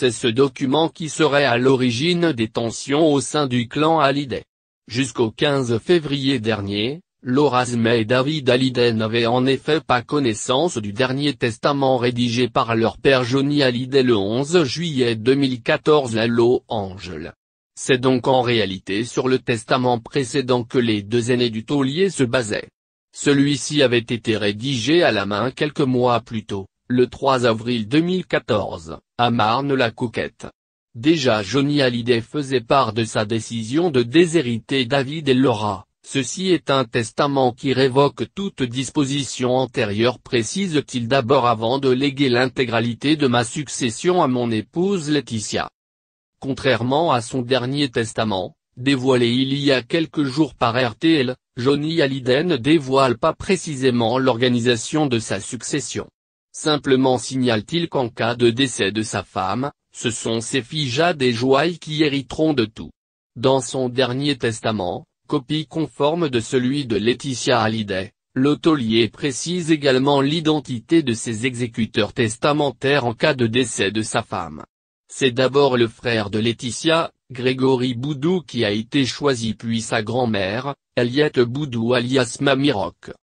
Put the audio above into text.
C'est ce document qui serait à l'origine des tensions au sein du clan Hallyday. Jusqu'au 15 février dernier, Laura et David Hallyday n'avaient en effet pas connaissance du dernier testament rédigé par leur père Johnny Hallyday le 11 juillet 2014 à Los Angeles. C'est donc en réalité sur le testament précédent que les deux aînés du taulier se basaient. Celui-ci avait été rédigé à la main quelques mois plus tôt, le 3 avril 2014, à Marne-la-Coquette. Déjà Johnny Hallyday faisait part de sa décision de déshériter David et Laura, ceci est un testament qui révoque toute disposition antérieure précise-t-il d'abord avant de léguer l'intégralité de ma succession à mon épouse Laetitia. Contrairement à son dernier testament, dévoilé il y a quelques jours par RTL, Johnny Hallyday ne dévoile pas précisément l'organisation de sa succession. Simplement signale-t-il qu'en cas de décès de sa femme, ce sont ses filles des et qui hériteront de tout. Dans son dernier testament, copie conforme de celui de Laetitia Hallyday, l'hôtelier précise également l'identité de ses exécuteurs testamentaires en cas de décès de sa femme. C'est d'abord le frère de Laetitia, Grégory Boudou qui a été choisi puis sa grand-mère, Eliette Boudou alias Mamiroc.